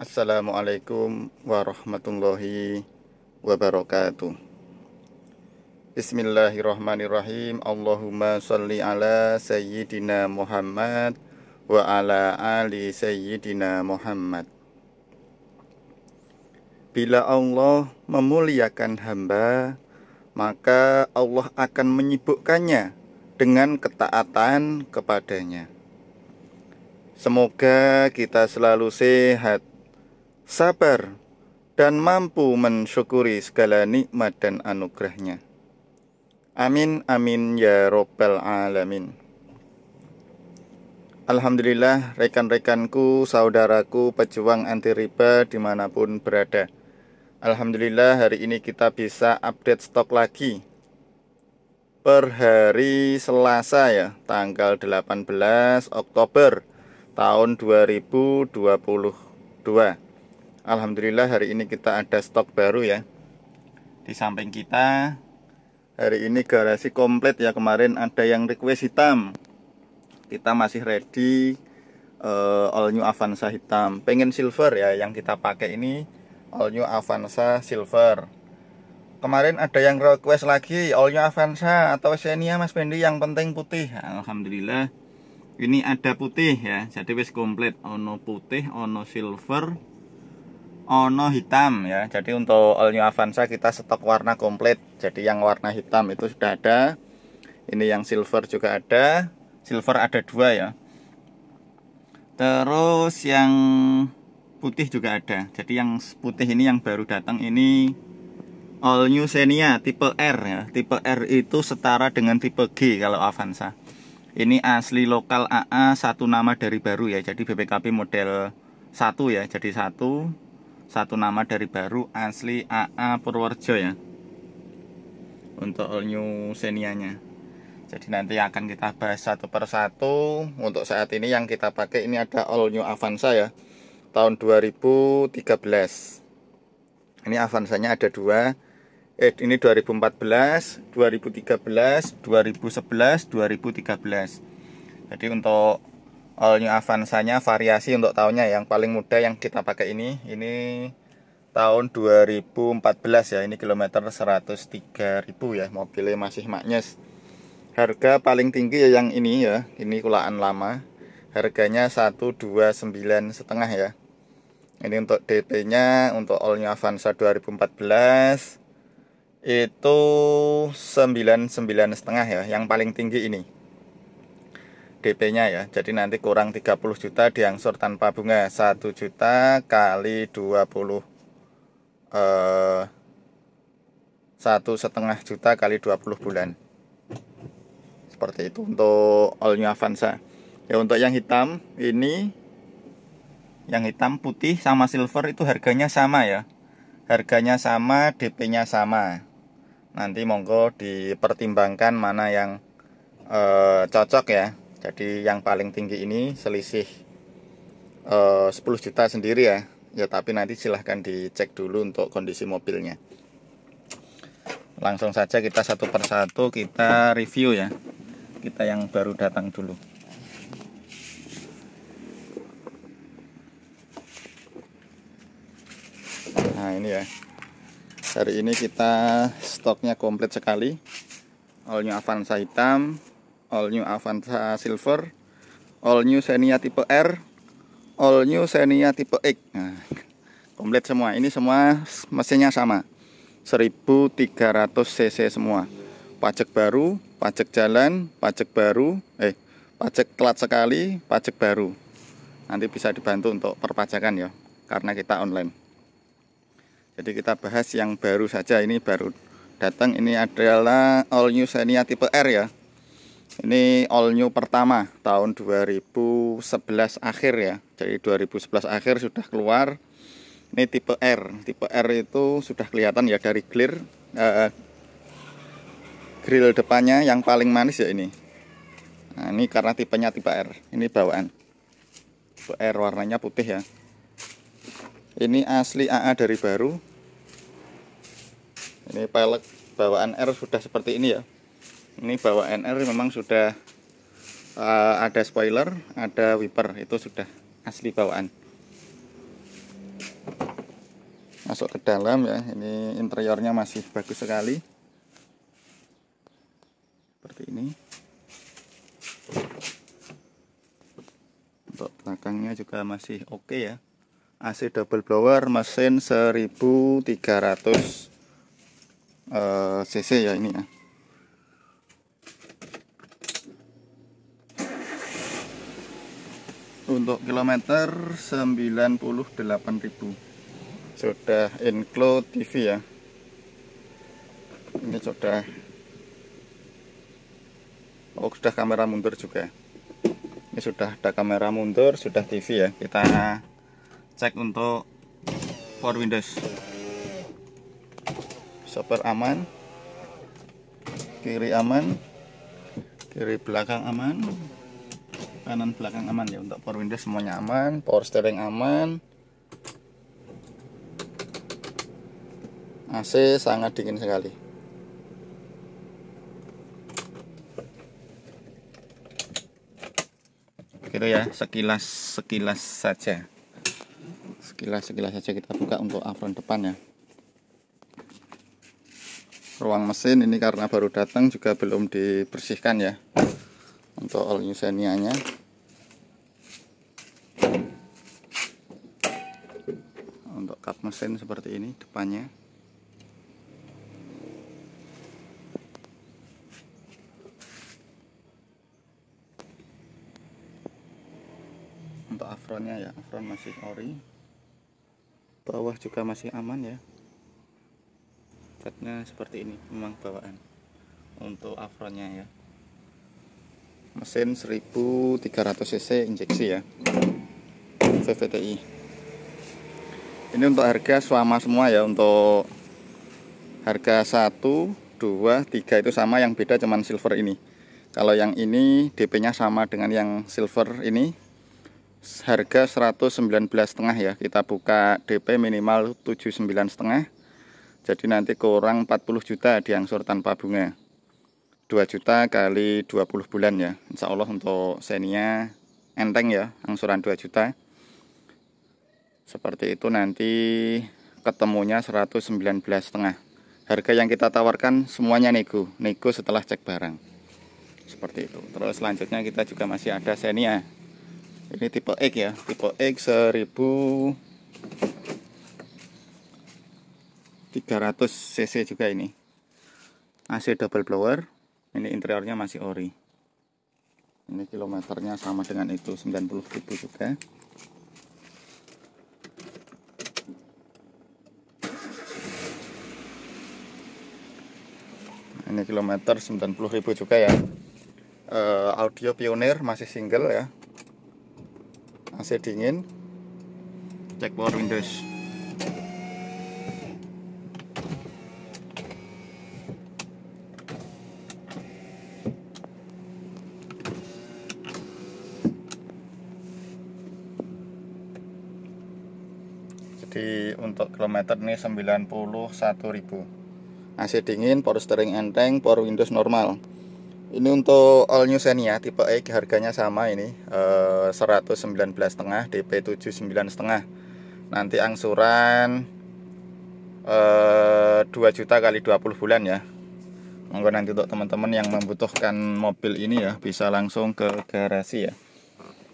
Assalamualaikum warahmatullahi wabarakatuh Bismillahirrahmanirrahim Allahumma salli ala Sayyidina Muhammad Wa ala ali Sayyidina Muhammad Bila Allah memuliakan hamba Maka Allah akan menyibukkannya Dengan ketaatan kepadanya Semoga kita selalu sehat sabar, dan mampu mensyukuri segala nikmat dan anugerahnya. Amin, amin, ya robbal alamin. Alhamdulillah, rekan-rekanku, saudaraku, pejuang anti riba dimanapun berada. Alhamdulillah, hari ini kita bisa update stok lagi. Per hari Selasa ya, tanggal 18 Oktober tahun 2022 Alhamdulillah hari ini kita ada stok baru ya Di samping kita Hari ini garasi komplit ya Kemarin ada yang request hitam Kita masih ready uh, All new Avanza hitam Pengen silver ya Yang kita pakai ini All new Avanza silver Kemarin ada yang request lagi All new Avanza atau Xenia Mas Bendy Yang penting putih Alhamdulillah ini ada putih ya jadi wis komplit ono putih ono silver ono hitam ya. Jadi untuk all new Avanza kita stok warna komplit. Jadi yang warna hitam itu sudah ada. Ini yang silver juga ada. Silver ada dua ya. Terus yang putih juga ada. Jadi yang putih ini yang baru datang ini all new Xenia tipe R ya. Tipe R itu setara dengan tipe G kalau Avanza. Ini asli lokal AA satu nama dari baru ya. Jadi BPKP model satu ya. Jadi satu satu nama dari baru asli AA Purworejo ya untuk all new senianya Jadi nanti akan kita bahas satu persatu. Untuk saat ini yang kita pakai ini ada all new Avanza ya. Tahun 2013. Ini Avanzanya ada dua. Eh ini 2014, 2013, 2011, 2013. Jadi untuk all new Avanza-nya variasi untuk tahunnya yang paling muda yang kita pakai ini ini tahun 2014 ya ini kilometer 103.000 ya mobilnya masih maknyes harga paling tinggi ya yang ini ya ini kulaan lama harganya 129 setengah ya ini untuk DP nya untuk all new Avanza 2014 itu 99 setengah ya yang paling tinggi ini DP-nya ya. Jadi nanti kurang 30 juta diangsur tanpa bunga. 1 juta kali 20 eh, satu setengah juta kali 20 bulan seperti itu untuk all new Avanza ya untuk yang hitam ini yang hitam putih sama silver itu harganya sama ya harganya sama DP nya sama nanti monggo dipertimbangkan mana yang eh, cocok ya jadi yang paling tinggi ini selisih eh, sepuluh 10 juta sendiri ya ya tapi nanti silahkan dicek dulu untuk kondisi mobilnya langsung saja kita satu persatu kita review ya kita yang baru datang dulu nah ini ya hari ini kita stoknya komplit sekali All new Avanza hitam all new Avanza Silver, all new Xenia tipe R, all new Xenia tipe X. Nah, komplit semua. Ini semua mesinnya sama. 1300 cc semua. Pajak baru, pajak jalan, pajak baru, eh pajak telat sekali, pajak baru. Nanti bisa dibantu untuk perpajakan ya, karena kita online. Jadi kita bahas yang baru saja ini baru datang ini adalah all new Xenia tipe R ya. Ini all new pertama tahun 2011 akhir ya. Jadi 2011 akhir sudah keluar. Ini tipe R. Tipe R itu sudah kelihatan ya dari clear uh, grill depannya yang paling manis ya ini. Nah, ini karena tipenya tipe R. Ini bawaan. Tipe R warnanya putih ya. Ini asli AA dari baru. Ini pelek bawaan R sudah seperti ini ya ini bawa NR memang sudah uh, ada spoiler ada wiper itu sudah asli bawaan masuk ke dalam ya ini interiornya masih bagus sekali seperti ini untuk belakangnya juga masih oke okay ya AC double blower mesin 1300 uh, eh, cc ya ini ya untuk kilometer 98.000 sudah include TV ya ini sudah oh sudah kamera mundur juga ini sudah ada kamera mundur sudah TV ya kita cek untuk power windows super aman kiri aman kiri belakang aman kanan belakang aman ya untuk power window semuanya aman power steering aman AC sangat dingin sekali gitu ya sekilas sekilas saja sekilas sekilas saja kita buka untuk afron depan ya ruang mesin ini karena baru datang juga belum dibersihkan ya untuk all new untuk kap mesin seperti ini depannya untuk afronnya ya afron masih ori bawah juga masih aman ya catnya seperti ini memang bawaan untuk afronnya ya mesin 1300 cc injeksi ya VVTi ini untuk harga sama semua ya untuk harga 1 2 3 itu sama yang beda cuman silver ini kalau yang ini DP nya sama dengan yang silver ini harga 119 setengah ya kita buka DP minimal 79 setengah jadi nanti kurang 40 juta diangsur tanpa bunga 2 juta kali 20 bulan ya Insya Allah untuk Xenia enteng ya angsuran 2 juta seperti itu nanti ketemunya 119 setengah harga yang kita tawarkan semuanya nego nego setelah cek barang seperti itu terus selanjutnya kita juga masih ada Xenia ini tipe X ya tipe X 300 cc juga ini AC double blower ini interiornya masih ori ini kilometernya sama dengan itu 90.000 juga ini kilometer 90.000 juga ya uh, audio pioneer masih single ya AC dingin cek power windows jadi untuk kilometer ini 91.000 AC dingin, power steering enteng, power windows normal. Ini untuk all new Xenia tipe E harganya sama ini eh, 119,5 DP 79,5. Nanti angsuran eh, 2 juta kali 20 bulan ya. Monggo nanti untuk teman-teman yang membutuhkan mobil ini ya bisa langsung ke garasi ya.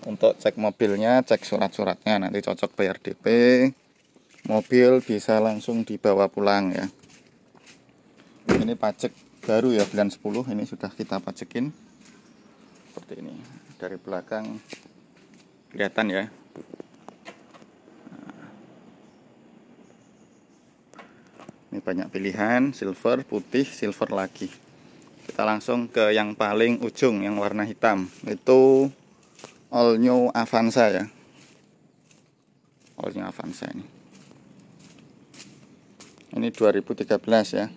Untuk cek mobilnya, cek surat-suratnya nanti cocok bayar DP. Mobil bisa langsung dibawa pulang ya ini pajak baru ya bulan 10 ini sudah kita pajekin seperti ini dari belakang kelihatan ya ini banyak pilihan silver putih silver lagi kita langsung ke yang paling ujung yang warna hitam itu all new Avanza ya all new Avanza ini ini 2013 ya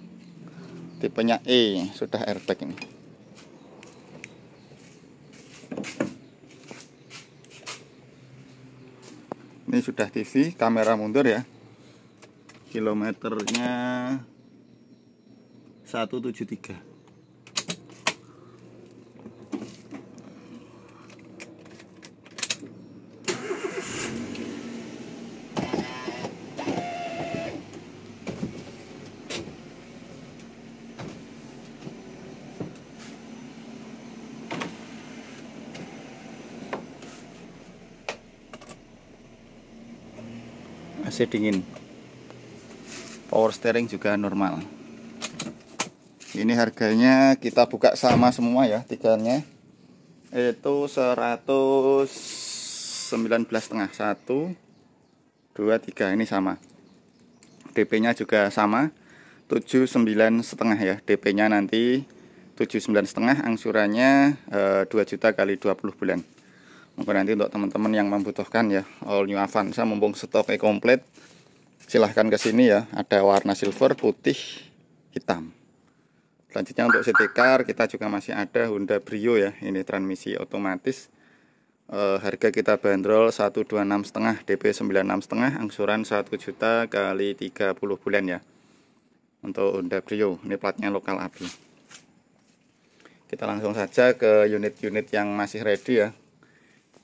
tipenya E sudah airbag ini ini sudah TV kamera mundur ya kilometernya 173 AC dingin power steering juga normal ini harganya kita buka sama semua ya tiganya itu 119 setengah 1 2 3 ini sama DP nya juga sama 79 setengah ya DP nya nanti 79 setengah angsurannya 2 eh, juta kali 20 bulan mungkin nanti untuk teman-teman yang membutuhkan ya all new Avanza mumpung stoknya e komplit silahkan ke sini ya ada warna silver putih hitam selanjutnya untuk city car kita juga masih ada Honda Brio ya ini transmisi otomatis e, harga kita bandrol setengah DP setengah, angsuran 1 juta kali 30 bulan ya untuk Honda Brio ini platnya lokal api kita langsung saja ke unit-unit yang masih ready ya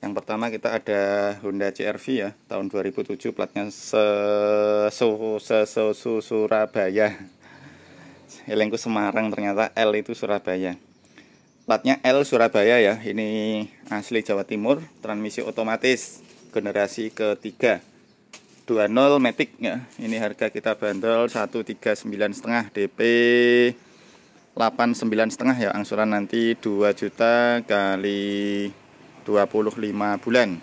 yang pertama kita ada Honda CRV ya, tahun 2007 platnya se su se su, Surabaya. Elengku Semarang ternyata L itu Surabaya. Platnya L Surabaya ya. Ini asli Jawa Timur, transmisi otomatis generasi ketiga. 20 matic ya. Ini harga kita bandel 139 setengah DP 89 setengah ya angsuran nanti 2 juta kali 25 bulan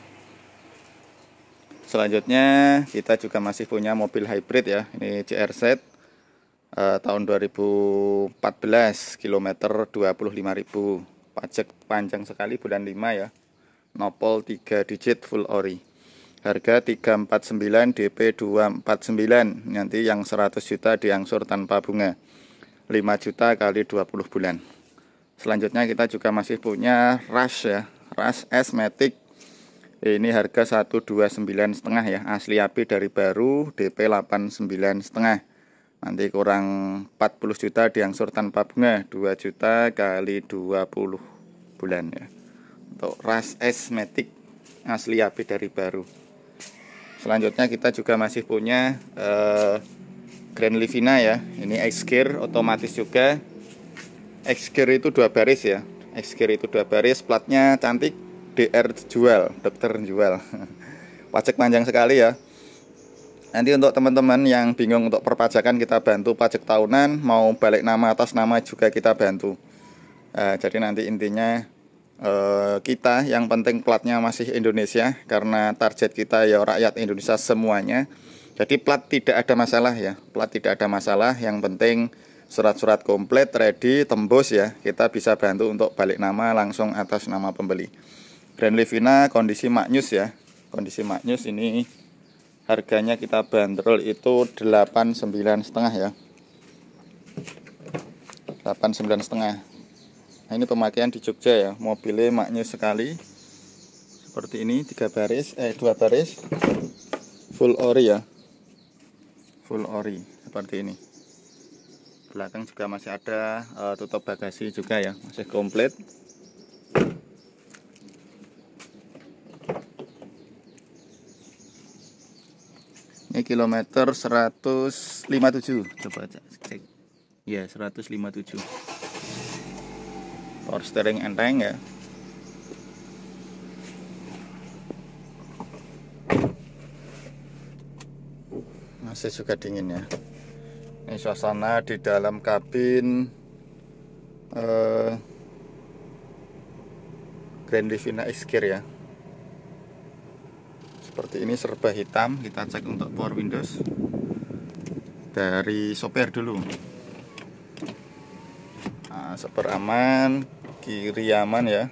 selanjutnya kita juga masih punya mobil hybrid ya ini CRZ eh, tahun 2014 kilometer 25.000 pajak panjang sekali bulan 5 ya nopol 3 digit full ori harga 349 DP 249 nanti yang 100 juta diangsur tanpa bunga 5 juta kali 20 bulan selanjutnya kita juga masih punya rush ya ras S Matic ini harga 129 setengah ya asli api dari baru DP 89 setengah nanti kurang 40 juta diangsur tanpa bunga 2 juta kali 20 bulan ya untuk ras S Matic asli api dari baru selanjutnya kita juga masih punya eh, Grand Livina ya ini X-Gear otomatis juga X-Gear itu dua baris ya XG itu dua baris platnya cantik DR jual dokter jual pajak panjang sekali ya nanti untuk teman-teman yang bingung untuk perpajakan kita bantu pajak tahunan mau balik nama atas nama juga kita bantu uh, jadi nanti intinya uh, kita yang penting platnya masih Indonesia karena target kita ya rakyat Indonesia semuanya jadi plat tidak ada masalah ya plat tidak ada masalah yang penting surat-surat komplit ready tembus ya kita bisa bantu untuk balik nama langsung atas nama pembeli Grand Livina kondisi maknyus ya kondisi maknyus ini harganya kita bandrol itu 89 setengah ya 89 setengah nah ini pemakaian di Jogja ya mobilnya maknyus sekali seperti ini tiga baris eh dua baris full ori ya full ori seperti ini belakang juga masih ada uh, tutup bagasi juga ya masih komplit ini kilometer 157 coba cek ya 157 power steering enteng ya masih juga dingin ya ini suasana di dalam kabin eh, Grand Livina Iskir ya seperti ini serba hitam kita cek untuk power windows dari sopir dulu nah, sopir aman kiri aman ya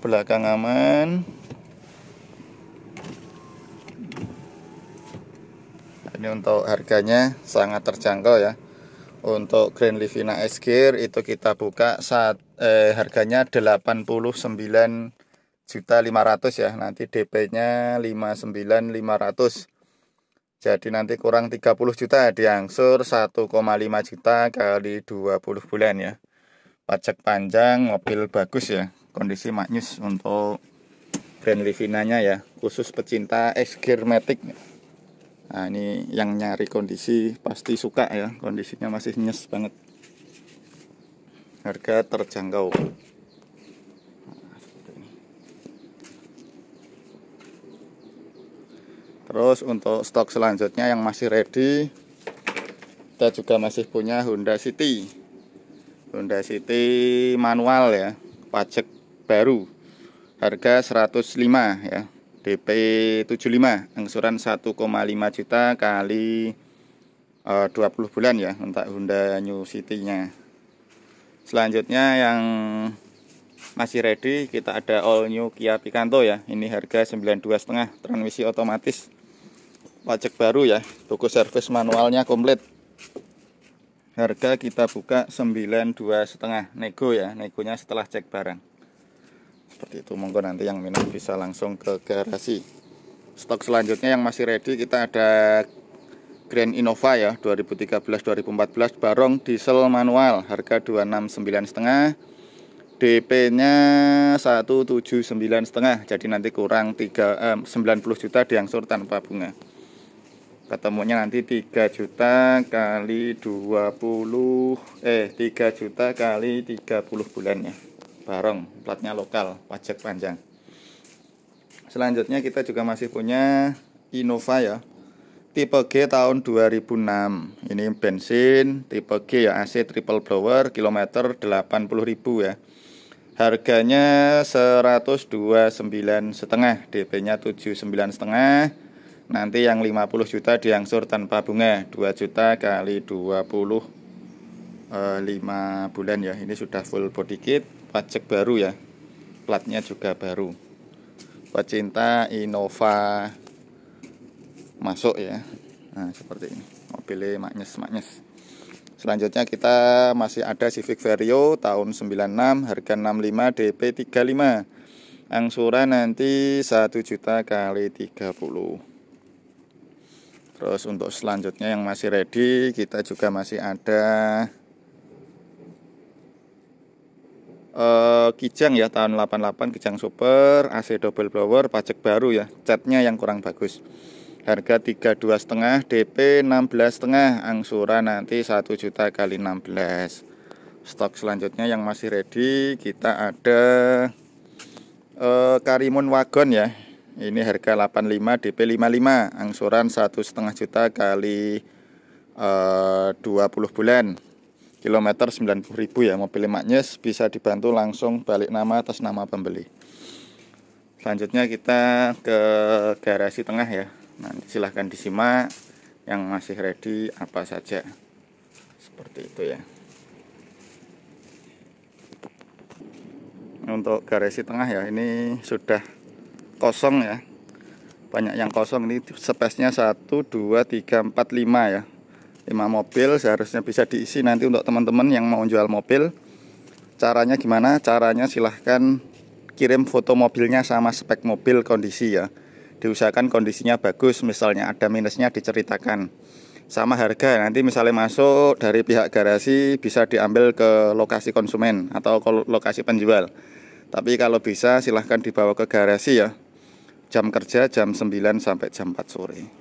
belakang aman ini untuk harganya sangat terjangkau ya untuk Grand Livina S Gear itu kita buka saat eh, harganya 89 juta 500 ya nanti DP nya 59500 jadi nanti kurang 30 juta diangsur 1,5 juta kali 20 bulan ya pajak panjang mobil bagus ya kondisi maknyus untuk Livina Livinanya ya khusus pecinta S Gear Matic Nah, ini yang nyari kondisi pasti suka ya, kondisinya masih nyes banget. Harga terjangkau. Terus untuk stok selanjutnya yang masih ready, kita juga masih punya Honda City. Honda City manual ya, pajak baru. Harga 105 ya. DP 75 angsuran 1,5 juta kali e, eh, 20 bulan ya untuk Honda New City-nya. Selanjutnya yang masih ready kita ada all new Kia Picanto ya. Ini harga setengah, transmisi otomatis. Pajak baru ya. toko servis manualnya komplit. Harga kita buka setengah nego ya. Negonya setelah cek barang seperti itu monggo nanti yang minat bisa langsung ke garasi stok selanjutnya yang masih ready kita ada Grand Innova ya 2013-2014 barong diesel manual harga 269 setengah DP nya 179 setengah jadi nanti kurang 3, eh, 90 juta diangsur tanpa bunga ketemunya nanti 3 juta kali 20 eh 3 juta kali 30 bulannya barong, platnya lokal, pajak panjang. Selanjutnya kita juga masih punya Innova ya. Tipe G tahun 2006. Ini bensin, tipe G ya AC triple blower, kilometer 80.000 ya. Harganya 129 setengah, DP-nya 79 setengah. Nanti yang 50 juta diangsur tanpa bunga, 2 juta kali 20 Eh, lima bulan ya ini sudah full body kit pajak baru ya platnya juga baru pecinta Innova masuk ya nah seperti ini mobilnya maknyes maknyes selanjutnya kita masih ada Civic Vario tahun 96 harga 65 DP 35 angsuran nanti 1 juta kali 30 Terus untuk selanjutnya yang masih ready kita juga masih ada uh, Kijang ya tahun 88 Kijang Super AC double blower pajak baru ya catnya yang kurang bagus harga 32 setengah DP 16 setengah angsuran nanti 1 juta kali 16 stok selanjutnya yang masih ready kita ada eh, Karimun Wagon ya ini harga 85 DP 55 angsuran satu setengah juta kali 20 eh, bulan kilometer 90.000 ya mobil Maknyes bisa dibantu langsung balik nama atas nama pembeli selanjutnya kita ke garasi tengah ya nanti silahkan disimak yang masih ready apa saja seperti itu ya untuk garasi tengah ya ini sudah kosong ya banyak yang kosong ini space nya 1 2 3 4 5 ya 5 mobil seharusnya bisa diisi nanti untuk teman-teman yang mau jual mobil caranya gimana caranya silahkan kirim foto mobilnya sama spek mobil kondisi ya diusahakan kondisinya bagus misalnya ada minusnya diceritakan sama harga nanti misalnya masuk dari pihak garasi bisa diambil ke lokasi konsumen atau ke lokasi penjual tapi kalau bisa silahkan dibawa ke garasi ya jam kerja jam 9 sampai jam 4 sore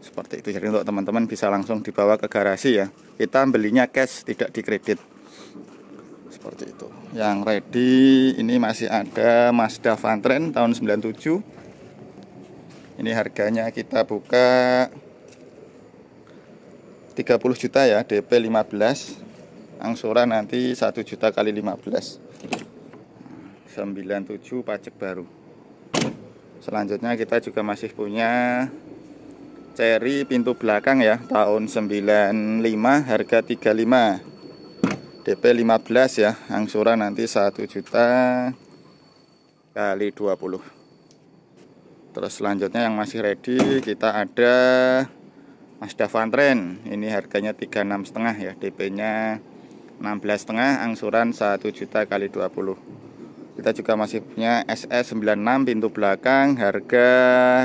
seperti itu jadi untuk teman-teman bisa langsung dibawa ke garasi ya kita belinya cash tidak dikredit seperti itu yang ready ini masih ada Mazda Vantren tahun 97 ini harganya kita buka 30 juta ya DP 15 angsuran nanti 1 juta kali 15 97 pajak baru selanjutnya kita juga masih punya Cherry pintu belakang ya tahun 95 harga 35 DP 15 ya angsuran nanti 1 juta kali 20 terus selanjutnya yang masih ready kita ada Mazda Vantren ini harganya 36 setengah ya DP nya 16 setengah angsuran 1 juta kali 20 kita juga masih punya SS96 e pintu belakang harga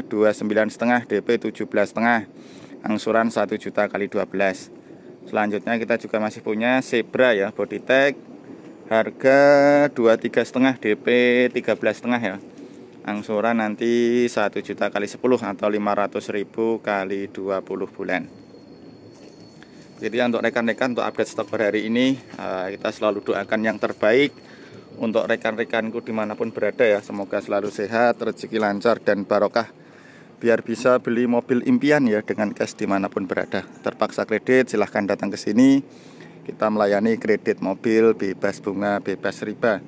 29,5 DP 17,5 angsuran 1 juta kali 12. Selanjutnya kita juga masih punya Zebra ya body tag harga 23,5 DP 13,5 ya. Angsuran nanti 1 juta kali 10 atau 500 kali 20 bulan. Jadi untuk rekan-rekan untuk update stok per hari ini eh, kita selalu doakan yang terbaik untuk rekan-rekanku dimanapun berada ya semoga selalu sehat rezeki lancar dan barokah biar bisa beli mobil impian ya dengan cash dimanapun berada terpaksa kredit silahkan datang ke sini kita melayani kredit mobil bebas bunga bebas riba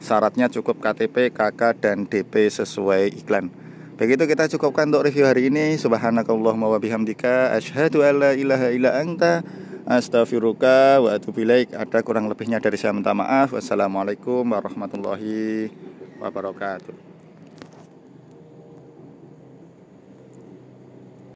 syaratnya cukup KTP KK dan DP sesuai iklan Begitu kita cukupkan untuk review hari ini. Subhanakallahumma wabihamdika bihamdika asyhadu ilaha illa anta Astaghfiruka wa atubu ilaik. Ada kurang lebihnya dari saya minta maaf. Wassalamualaikum warahmatullahi wabarakatuh.